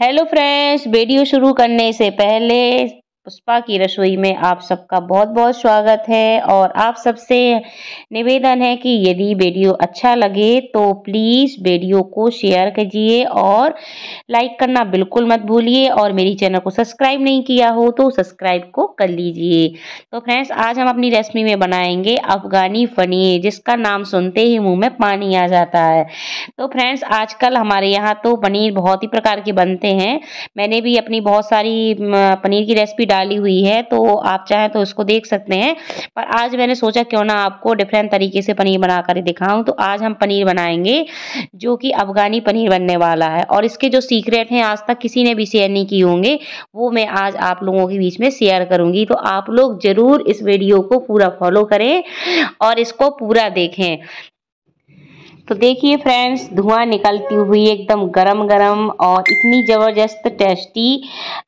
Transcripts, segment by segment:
hello friends video शुरू करने से पहले पुष्पा की रसोई में आप सबका बहुत बहुत स्वागत है और आप सबसे निवेदन है कि यदि वीडियो अच्छा लगे तो प्लीज़ वीडियो को शेयर कीजिए और लाइक करना बिल्कुल मत भूलिए और मेरी चैनल को सब्सक्राइब नहीं किया हो तो सब्सक्राइब को कर लीजिए तो फ्रेंड्स आज हम अपनी रेसिपी में बनाएंगे अफ़गानी फनी जिसका नाम सुनते ही मुँह में पानी आ जाता है तो फ्रेंड्स आजकल हमारे यहाँ तो पनीर बहुत ही प्रकार के बनते हैं मैंने भी अपनी बहुत सारी पनीर की रेसिपी डाली हुई है तो आप चाहें तो उसको देख सकते हैं पर आज मैंने सोचा क्यों ना आपको डिफरेंट तरीके से पनीर बना कर दिखाऊं तो आज हम पनीर बनाएंगे जो कि अफगानी पनीर बनने वाला है और इसके जो सीक्रेट हैं आज तक किसी ने भी शेयर नहीं किए होंगे वो मैं आज आप लोगों के बीच में शेयर करूंगी तो आप लोग ज़रूर इस वीडियो को पूरा फॉलो करें और इसको पूरा देखें तो देखिए फ्रेंड्स धुआं निकलती हुई एकदम गरम गरम और इतनी ज़बरदस्त टेस्टी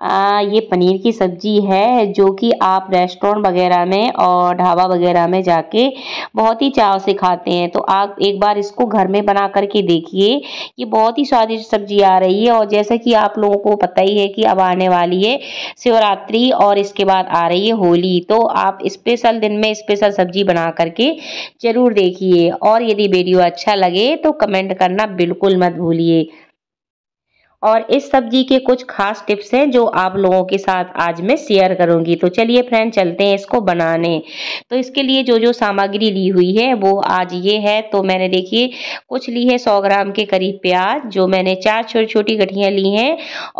आ, ये पनीर की सब्जी है जो कि आप रेस्टोरेंट वगैरह में और ढाबा वगैरह में जाके बहुत ही चाव से खाते हैं तो आप एक बार इसको घर में बना करके देखिए ये बहुत ही स्वादिष्ट सब्जी आ रही है और जैसा कि आप लोगों को पता ही है कि अब आने वाली है शिवरात्रि और इसके बाद आ रही है होली तो आप स्पेशल दिन में स्पेशल सब्जी बना करके ज़रूर देखिए और यदि वीडियो अच्छा लगे तो कमेंट करना बिल्कुल मत भूलिए और इस सब्जी के कुछ खास टिप्स हैं जो आप लोगों के साथ आज मैं शेयर करूंगी तो चलिए फ्रेंड चलते हैं इसको बनाने तो इसके लिए जो जो सामग्री ली हुई है वो आज ये है तो मैंने देखिए कुछ ली है सौ ग्राम के करीब प्याज जो मैंने चार छोटी छोटी गठियाँ ली हैं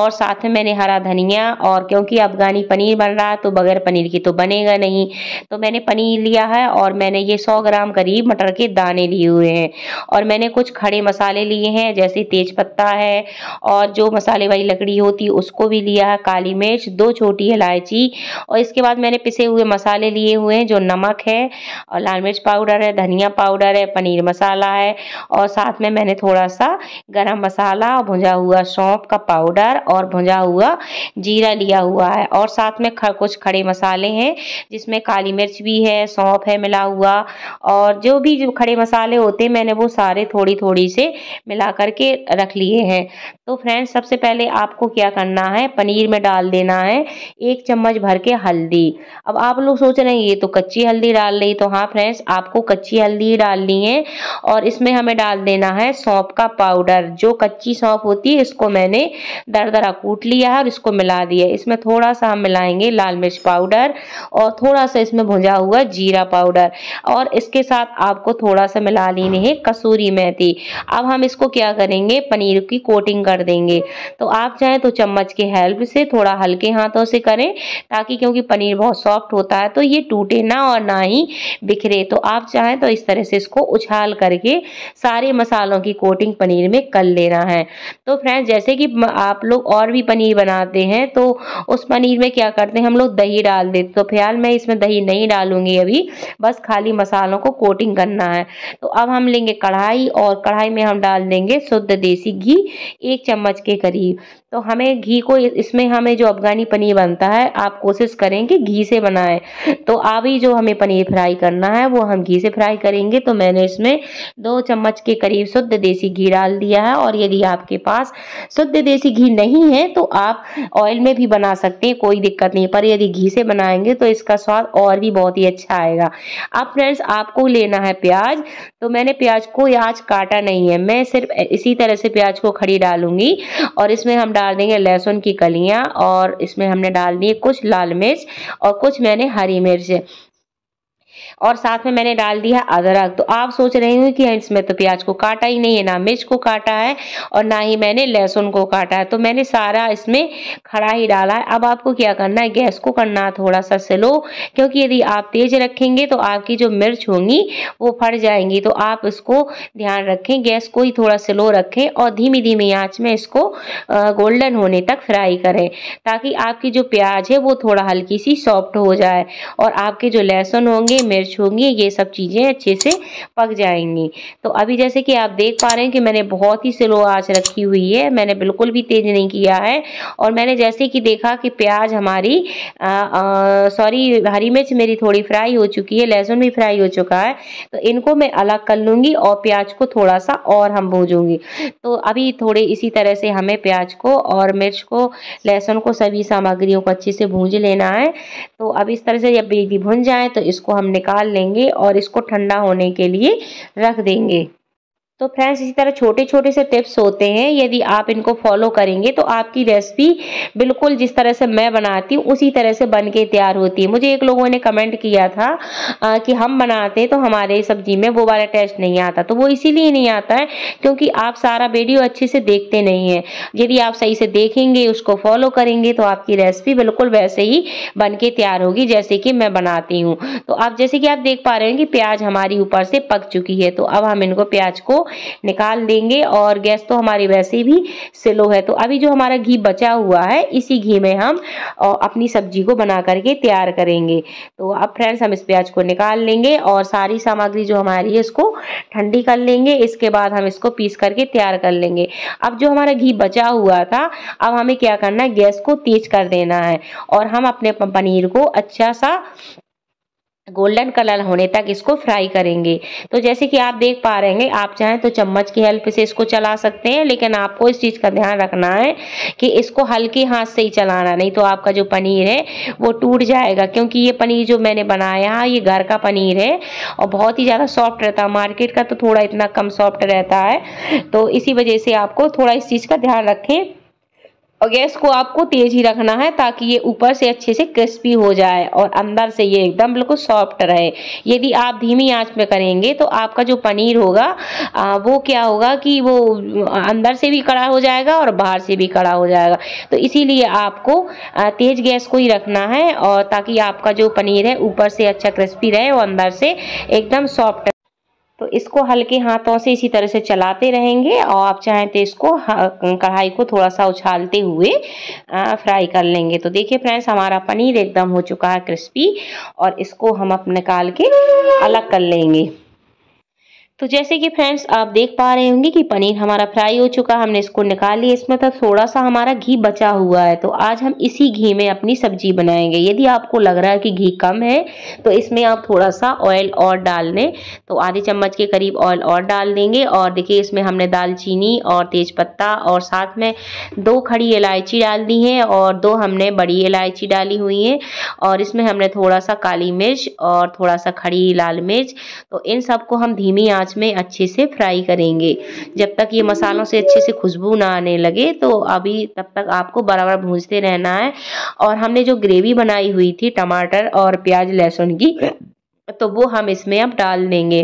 और साथ में मैंने हरा धनिया और क्योंकि अफगानी पनीर बन रहा है तो बगैर पनीर की तो बनेगा नहीं तो मैंने पनीर लिया है और मैंने ये सौ ग्राम करीब मटर के दाने लिए हुए हैं और मैंने कुछ खड़े मसाले लिए हैं जैसे तेज है और और जो मसाले वाली लकड़ी होती उसको भी लिया है काली मिर्च दो छोटी इलायची और इसके बाद मैंने पिसे हुए मसाले लिए हुए हैं जो नमक है और लाल मिर्च पाउडर है धनिया पाउडर है पनीर मसाला है और साथ में मैंने थोड़ा सा गरम मसाला भुंजा हुआ सौंप का पाउडर और भुंजा हुआ जीरा लिया हुआ है और साथ में खर, कुछ खड़े मसाले हैं जिसमें काली मिर्च भी है सौंप है मिला हुआ और जो भी जो खड़े मसाले होते हैं मैंने वो सारे थोड़ी थोड़ी से मिला करके रख लिए हैं तो फ्रेंड्स सबसे पहले आपको क्या करना है पनीर में डाल देना है एक चम्मच भर के हल्दी अब आप लोग सोच रहे हैं ये तो कच्ची हल्दी डाल रही तो हाँ फ्रेंड्स आपको कच्ची हल्दी ही डालनी है और इसमें हमें डाल देना है सौंप का पाउडर जो कच्ची सौंप होती है इसको मैंने दर दरा कूट लिया है और इसको मिला दिया इसमें थोड़ा सा हम मिलाएंगे लाल मिर्च पाउडर और थोड़ा सा इसमें भुंजा हुआ जीरा पाउडर और इसके साथ आपको थोड़ा सा मिला लेने है कसूरी मेथी अब हम इसको क्या करेंगे पनीर की कोटिंग कर देंगे देंगे तो आप चाहें तो चम्मच के हेल्प से थोड़ा हल्के हाथों से करें ताकि क्योंकि पनीर बहुत सॉफ्ट होता है तो ये टूटे ना और ना ही बिखरे तो आप चाहें तो इस तरह से इसको उछाल करके सारे मसालों की कोटिंग पनीर में कर लेना है तो फ्रेंड्स जैसे कि आप लोग और भी पनीर बनाते हैं तो उस पनीर में क्या करते हैं हम लोग दही डाल देते तो फिलहाल मैं इसमें दही नहीं डालूंगी अभी बस खाली मसालों को कोटिंग करना है तो अब हम लेंगे कढ़ाई और कढ़ाई में हम डाल देंगे शुद्ध देसी घी एक चम्मच चम्मच के करीब तो हमें घी को इसमें हमें जो अफगानी पनीर बनता है आप कोशिश करें कि घी से बनाएं तो अभी जो हमें पनीर फ्राई करना है वो हम घी से फ्राई करेंगे तो मैंने इसमें दो चम्मच के करीब शुद्ध देसी घी डाल दिया है और यदि आपके पास शुद्ध देसी घी नहीं है तो आप ऑयल में भी बना सकते हैं कोई दिक्कत नहीं पर यदि घी से बनाएंगे तो इसका स्वाद और भी बहुत ही अच्छा आएगा अब फ्रेंड्स आपको लेना है प्याज तो मैंने प्याज को आज काटा नहीं है मैं सिर्फ इसी तरह से प्याज को खड़ी डालूंगी और इसमें हम डाल देंगे लहसुन की कलियाँ और इसमें हमने डाल दिए कुछ लाल मिर्च और कुछ मैंने हरी मिर्च और साथ में मैंने डाल दिया अदरक तो आप सोच रहे हो कि हाँ, इसमें तो प्याज को काटा ही नहीं है ना मिर्च को काटा है और ना ही मैंने लहसुन को काटा है तो मैंने सारा इसमें खड़ा ही डाला है अब आपको क्या करना है गैस को करना थोड़ा सा स्लो क्योंकि यदि आप तेज रखेंगे तो आपकी जो मिर्च होंगी वो फट जाएंगी तो आप इसको ध्यान रखें गैस को ही थोड़ा स्लो रखें और धीमी धीमी आँच में इसको गोल्डन होने तक फ्राई करें ताकि आपकी जो प्याज है वो थोड़ा हल्की सी सॉफ्ट हो जाए और आपके जो लहसुन होंगे मिर्च मिर्च होंगी ये सब चीज़ें अच्छे से पक जाएंगी तो अभी जैसे कि आप देख पा रहे हैं कि मैंने बहुत ही स्लो आँच रखी हुई है मैंने बिल्कुल भी तेज़ नहीं किया है और मैंने जैसे कि देखा कि प्याज हमारी सॉरी हरी मिर्च मेरी थोड़ी फ्राई हो चुकी है लहसुन भी फ्राई हो चुका है तो इनको मैं अलग कर लूँगी और प्याज को थोड़ा सा और हम भूजूँगी तो अभी थोड़े इसी तरह से हमें प्याज को और मिर्च को लहसुन को सभी सामग्रियों को अच्छे से भूज लेना है तो अब इस तरह से जब भुन जाए तो इसको हम निकाल निकाल लेंगे और इसको ठंडा होने के लिए रख देंगे तो फ्रेंड्स इसी तरह छोटे छोटे से टिप्स होते हैं यदि आप इनको फॉलो करेंगे तो आपकी रेसिपी बिल्कुल जिस तरह से मैं बनाती हूँ उसी तरह से बन के तैयार होती है मुझे एक लोगों ने कमेंट किया था आ, कि हम बनाते हैं तो हमारे सब्जी में वो वाला टेस्ट नहीं आता तो वो इसीलिए नहीं आता है क्योंकि आप सारा वीडियो अच्छे से देखते नहीं हैं यदि आप सही से देखेंगे उसको फॉलो करेंगे तो आपकी रेसिपी बिल्कुल वैसे ही बन के तैयार होगी जैसे कि मैं बनाती हूँ तो आप जैसे कि आप देख पा रहे हैं कि प्याज हमारी ऊपर से पक चुकी है तो अब हम इनको प्याज को निकाल देंगे और गैस तो हमारी वैसे भी स्लो है तो अभी जो हमारा घी बचा हुआ है इसी घी में हम अपनी सब्जी को बना करके तैयार करेंगे तो अब फ्रेंड्स हम इस प्याज को निकाल लेंगे और सारी सामग्री जो हमारी है इसको ठंडी कर लेंगे इसके बाद हम इसको पीस करके तैयार कर लेंगे अब जो हमारा घी बचा हुआ था अब हमें क्या करना है गैस को तेज कर देना है और हम अपने पनीर को अच्छा सा गोल्डन कलर होने तक इसको फ्राई करेंगे तो जैसे कि आप देख पा रहे हैं आप चाहें तो चम्मच की हेल्प से इसको चला सकते हैं लेकिन आपको इस चीज़ का ध्यान रखना है कि इसको हल्के हाथ से ही चलाना नहीं तो आपका जो पनीर है वो टूट जाएगा क्योंकि ये पनीर जो मैंने बनाया है ये घर का पनीर है और बहुत ही ज़्यादा सॉफ्ट रहता है मार्केट का तो थोड़ा इतना कम सॉफ्ट रहता है तो इसी वजह से आपको थोड़ा इस चीज़ का ध्यान रखें और गैस को आपको तेज ही रखना है ताकि ये ऊपर से अच्छे से क्रिस्पी हो जाए और अंदर से ये एकदम बिल्कुल सॉफ्ट रहे यदि आप धीमी आंच में करेंगे तो आपका जो पनीर होगा आ, वो क्या होगा कि वो अंदर से भी कड़ा हो जाएगा और बाहर से भी कड़ा हो जाएगा तो इसीलिए आपको तेज़ गैस को ही रखना है और ताकि आपका जो पनीर है ऊपर से अच्छा क्रिस्पी रहे और अंदर से एकदम सॉफ्ट तो इसको हल्के हाथों से इसी तरह से चलाते रहेंगे और आप चाहें तो इसको कढ़ाई को थोड़ा सा उछालते हुए फ्राई कर लेंगे तो देखिए फ्रेंड्स हमारा पनीर एकदम हो चुका है क्रिस्पी और इसको हम अब निकाल के अलग कर लेंगे तो जैसे कि फ्रेंड्स आप देख पा रहे होंगे कि पनीर हमारा फ्राई हो चुका हमने इसको निकाल लिया इसमें तो थोड़ा सा हमारा घी बचा हुआ है तो आज हम इसी घी में अपनी सब्जी बनाएंगे यदि आपको लग रहा है कि घी कम है तो इसमें आप थोड़ा सा ऑयल और डाल दें तो आधे चम्मच के करीब ऑयल और डाल देंगे और देखिए इसमें हमने दालचीनी और तेज़पत्ता और साथ में दो खड़ी इलायची डाल दी है और दो हमने बड़ी इलायची डाली हुई है और इसमें हमने थोड़ा सा काली मिर्च और थोड़ा सा खड़ी लाल मिर्च तो इन सबको हम धीमी आँच आंच में अच्छे से फ्राई करेंगे जब तक ये मसालों से अच्छे से खुशबू ना आने लगे तो अभी तब तक आपको बराबर भूजते रहना है और हमने जो ग्रेवी बनाई हुई थी टमाटर और प्याज लहसुन की तो वो हम इसमें अब डाल देंगे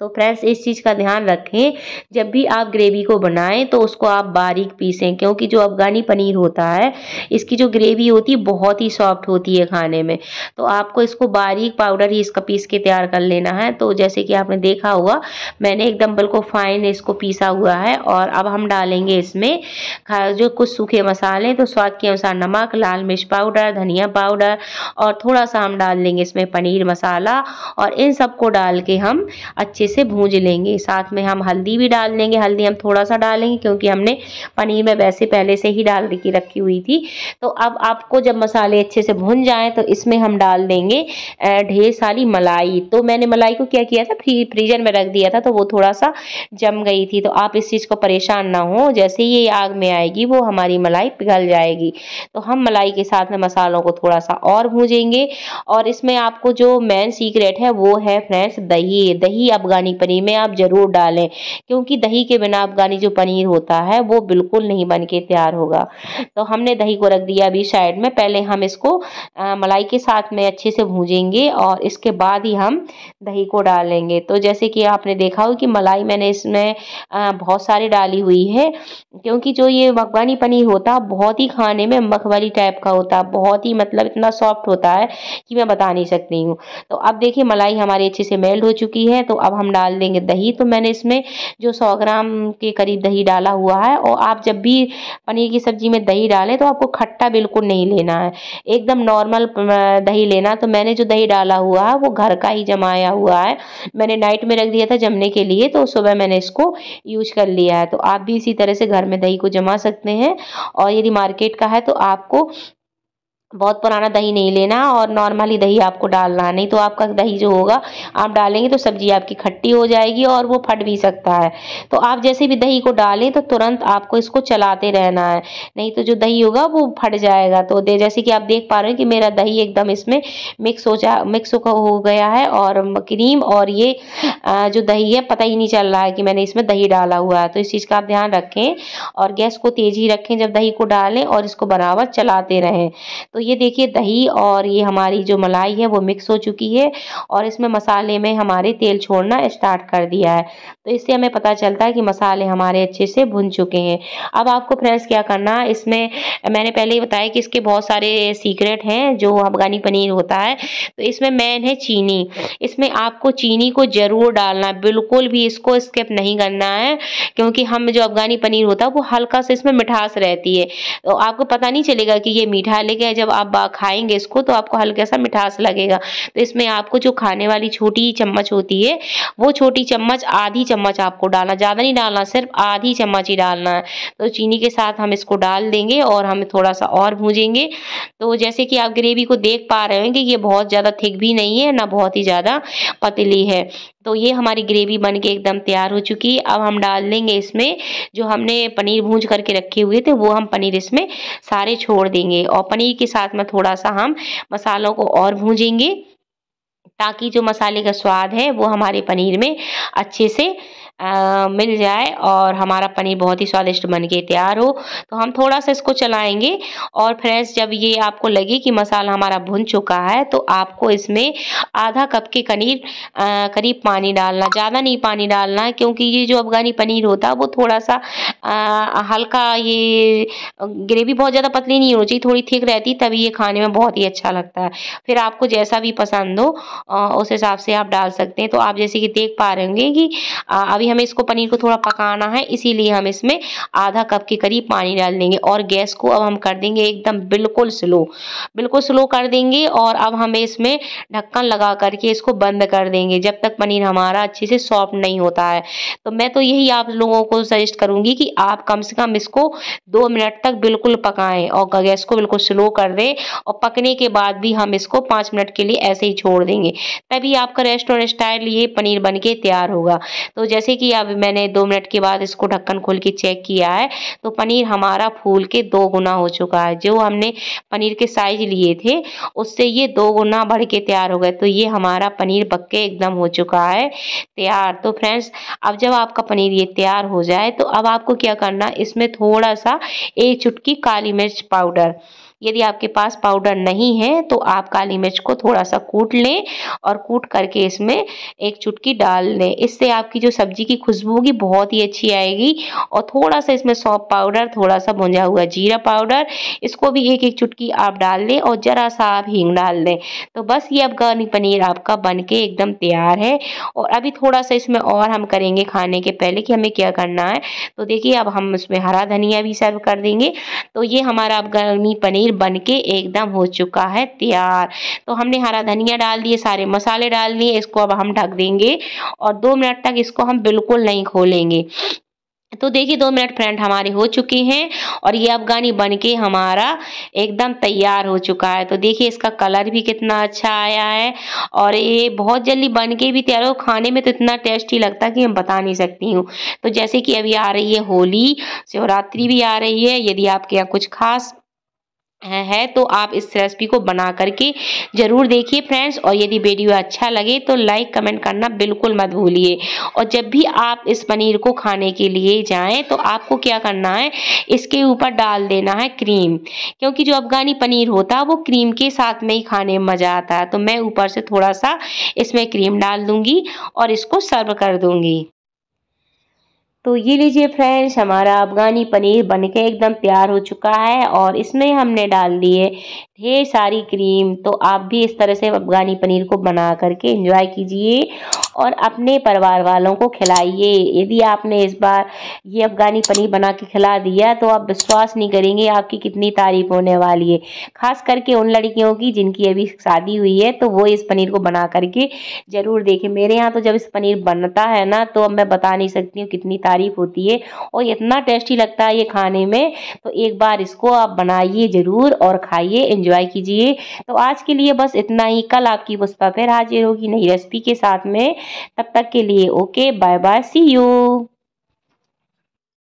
तो फ्रेंड्स इस चीज़ का ध्यान रखें जब भी आप ग्रेवी को बनाएं तो उसको आप बारीक पीसें क्योंकि जो अफ़गानी पनीर होता है इसकी जो ग्रेवी होती है बहुत ही सॉफ्ट होती है खाने में तो आपको इसको बारीक पाउडर ही इसका पीस के तैयार कर लेना है तो जैसे कि आपने देखा हुआ मैंने एकदम को फाइन इसको पीसा हुआ है और अब हम डालेंगे इसमें जो कुछ सूखे मसाले तो स्वाद के अनुसार नमक लाल मिर्च पाउडर धनिया पाउडर और थोड़ा सा हम डाल देंगे इसमें पनीर मसाला और इन सबको डाल के हम अच्छे से भूंज लेंगे साथ में हम हल्दी भी डाल लेंगे हल्दी हम थोड़ा सा डालेंगे क्योंकि हमने पनीर में वैसे पहले से ही डाल के रखी हुई थी तो अब आपको जब मसाले अच्छे से भून जाएँ तो इसमें हम डाल देंगे ढेर सारी मलाई तो मैंने मलाई को क्या किया था फ्री फ्रीजर में रख दिया था तो वो थोड़ा सा जम गई थी तो आप इस चीज़ को परेशान ना हो जैसे ही ये आग में आएगी वो हमारी मलाई पिघल जाएगी तो हम मलाई के साथ में मसालों को थोड़ा सा और भूजेंगे और इसमें आपको जो मेन सीक्रेट है वो है फ्रेंड्स दही दही अब अफ़गानी पनीर में आप ज़रूर डालें क्योंकि दही के बिना अफ़गानी जो पनीर होता है वो बिल्कुल नहीं बन के तैयार होगा तो हमने दही को रख दिया अभी साइड में पहले हम इसको आ, मलाई के साथ में अच्छे से भूजेंगे और इसके बाद ही हम दही को डालेंगे तो जैसे कि आपने देखा हो कि मलाई मैंने इसमें बहुत सारी डाली हुई है क्योंकि जो ये अफगानी पनीर होता है बहुत ही खाने में मखबली टाइप का होता है बहुत ही मतलब इतना सॉफ्ट होता है कि मैं बता नहीं सकती हूँ तो अब देखिए मलाई हमारी अच्छे से मेल्ट हो चुकी है तो अब हम डाल देंगे दही तो मैंने इसमें जो सौ ग्राम के करीब दही डाला हुआ है और आप जब भी पनीर की सब्जी में दही डालें तो आपको खट्टा बिल्कुल नहीं लेना है एकदम नॉर्मल दही लेना तो मैंने जो दही डाला हुआ है वो घर का ही जमाया हुआ है मैंने नाइट में रख दिया था जमने के लिए तो सुबह मैंने इसको यूज कर लिया है तो आप भी इसी तरह से घर में दही को जमा सकते हैं और यदि मार्केट का है तो आपको बहुत पुराना दही नहीं लेना और नॉर्मल ही दही आपको डालना है नहीं तो आपका दही जो होगा आप डालेंगे तो सब्जी आपकी खट्टी हो जाएगी और वो फट भी सकता है तो आप जैसे भी दही को डालें तो तुरंत आपको इसको चलाते रहना है नहीं तो जो दही होगा वो फट जाएगा तो जैसे कि आप देख पा रहे हैं कि मेरा दही एकदम इसमें मिक्स हो जा मिक्स हो गया है और क्रीम और ये जो दही है पता ही नहीं चल रहा है कि मैंने इसमें दही डाला हुआ है तो इस चीज़ का आप ध्यान रखें और गैस को तेज ही रखें जब दही को डालें और इसको बराबर चलाते रहें तो ये देखिए दही और ये हमारी जो मलाई है वो मिक्स हो चुकी है और इसमें मसाले में हमारे तेल छोड़ना स्टार्ट कर दिया है तो इससे हमें पता चलता है कि मसाले हमारे अच्छे से भुन चुके हैं अब आपको फ्रेंड्स क्या करना है इसमें मैंने पहले ही बताया कि इसके बहुत सारे सीक्रेट हैं जो अफगानी पनीर होता है तो इसमें मेन है चीनी इसमें आपको चीनी को ज़रूर डालना है बिल्कुल भी इसको स्किप नहीं करना है क्योंकि हम जो अफगानी पनीर होता है वो हल्का सा इसमें मिठास रहती है तो आपको पता नहीं चलेगा कि ये मीठा है लेकिन जब जब आप खाएंगे इसको तो आपको हल्का सा मिठास लगेगा तो इसमें आपको जो खाने वाली छोटी चम्मच होती है वो छोटी चम्मच आधी चम्मच आपको डालना ज़्यादा नहीं डालना सिर्फ आधी चम्मच ही डालना है तो चीनी के साथ हम इसको डाल देंगे और हम थोड़ा सा और भूजेंगे तो जैसे कि आप ग्रेवी को देख पा रहे होंगे ये बहुत ज़्यादा थिक भी नहीं है ना बहुत ही ज़्यादा पतली है तो ये हमारी ग्रेवी बन के एकदम तैयार हो चुकी है अब हम डाल देंगे इसमें जो हमने पनीर भूंज करके रखे हुए थे वो हम पनीर इसमें सारे छोड़ देंगे और पनीर के साथ में थोड़ा सा हम मसालों को और भूंजेंगे ताकि जो मसाले का स्वाद है वो हमारे पनीर में अच्छे से आ, मिल जाए और हमारा पनीर बहुत ही स्वादिष्ट बन के तैयार हो तो हम थोड़ा सा इसको चलाएंगे और फ्रेंड्स जब ये आपको लगे कि मसाला हमारा भुन चुका है तो आपको इसमें आधा कप के करीब करीब पानी डालना ज़्यादा नहीं पानी डालना है क्योंकि ये जो अफगानी पनीर होता है वो थोड़ा सा आ, हल्का ये ग्रेवी बहुत ज़्यादा पतली नहीं होनी चाहिए थोड़ी थिक रहती तभी ये खाने में बहुत ही अच्छा लगता है फिर आपको जैसा भी पसंद हो उस हिसाब से आप डाल सकते हैं तो आप जैसे कि देख पा रहे होंगे कि अभी अभी हमें इसको पनीर को थोड़ा पकाना है इसीलिए हम इसमें आधा कप के करीब पानी डाल देंगे और गैस को अब हम कर देंगे एकदम बिल्कुल स्लो बिल्कुल स्लो कर देंगे और अब हमें इसमें ढक्कन लगा करके इसको बंद कर देंगे जब तक पनीर हमारा अच्छे से सॉफ्ट नहीं होता है तो मैं तो यही आप लोगों को सजेस्ट करूंगी कि आप कम से कम इसको दो मिनट तक बिल्कुल पकाएं और गैस को बिल्कुल स्लो कर दें और पकने के बाद भी हम इसको पाँच मिनट के लिए ऐसे ही छोड़ देंगे तभी आपका रेस्टोरेंट स्टाइल ये पनीर बन के तैयार होगा तो जैसे कि अब मैंने दो मिनट के बाद इसको ढक्कन खोल के चेक किया है तो पनीर हमारा फूल के दो गुना हो चुका है जो हमने पनीर के साइज लिए थे उससे ये दो गुना बढ़ के तैयार हो गए तो ये हमारा पनीर पक्के एकदम हो चुका है तैयार तो फ्रेंड्स अब जब आपका पनीर ये तैयार हो जाए तो अब आपको क्या करना इसमें थोड़ा सा एक चुटकी काली मिर्च पाउडर यदि आपके पास पाउडर नहीं है तो आप काली मिर्च को थोड़ा सा कूट लें और कूट करके इसमें एक चुटकी डाल लें इससे आपकी जो सब्जी की खुशबू होगी बहुत ही अच्छी आएगी और थोड़ा सा इसमें सौंप पाउडर थोड़ा सा भुंजा हुआ जीरा पाउडर इसको भी एक एक चुटकी आप डाल लें और ज़रा सा आप हींग डाल दें तो बस ये अफगानी पनीर आपका बन के एकदम तैयार है और अभी थोड़ा सा इसमें और हम करेंगे खाने के पहले कि हमें क्या करना है तो देखिए अब हम इसमें हरा धनिया भी सर्व कर देंगे तो ये हमारा अफगानी पनीर पनीर बनके एकदम हो चुका है तैयार तो हमने हरा धनिया डाल दिए सारे मसाले डाल दिए इसको अब हम ढक देंगे और दो मिनट तक इसको हम बिल्कुल नहीं खोलेंगे तो देखिए दो मिनट फ्रेंड हमारे हो चुके हैं और ये अफगानी बनके हमारा एकदम तैयार हो चुका है तो देखिए इसका कलर भी कितना अच्छा आया है और ये बहुत जल्दी बनके भी तैयार हो खाने में तो इतना टेस्टी लगता है कि मैं बता नहीं सकती हूँ तो जैसे कि अभी आ रही है होली शिवरात्रि भी आ रही है यदि आपके यहाँ कुछ खास है तो आप इस रेसिपी को बना करके ज़रूर देखिए फ्रेंड्स और यदि वीडियो अच्छा लगे तो लाइक कमेंट करना बिल्कुल मत भूलिए और जब भी आप इस पनीर को खाने के लिए जाएं तो आपको क्या करना है इसके ऊपर डाल देना है क्रीम क्योंकि जो अफगानी पनीर होता है वो क्रीम के साथ में ही खाने में मज़ा आता है तो मैं ऊपर से थोड़ा सा इसमें क्रीम डाल दूँगी और इसको सर्व कर दूँगी तो ये लीजिए फ्रेंड्स हमारा अफ़गानी पनीर बनके एकदम तैयार हो चुका है और इसमें हमने डाल दिए ढेर सारी क्रीम तो आप भी इस तरह से अफ़गानी पनीर को बना करके एंजॉय कीजिए और अपने परिवार वालों को खिलाइए यदि आपने इस बार ये अफ़गानी पनीर बना के खिला दिया तो आप विश्वास नहीं करेंगे आपकी कितनी तारीफ होने वाली है ख़ास करके उन लड़कियों की जिनकी अभी शादी हुई है तो वो इस पनीर को बना करके ज़रूर देखें मेरे यहाँ तो जब इस पनीर बनता है ना तो अब मैं बता नहीं सकती हूँ कितनी तारीफ तारीफ होती है और इतना टेस्टी लगता है ये खाने में तो एक बार इसको आप बनाइए ज़रूर और खाइए इंजॉय कीजिए तो आज के लिए बस इतना ही कल आपकी पुष्पा फिर हाजिर होगी नई रेसिपी के साथ में तब तक के लिए okay bye bye see you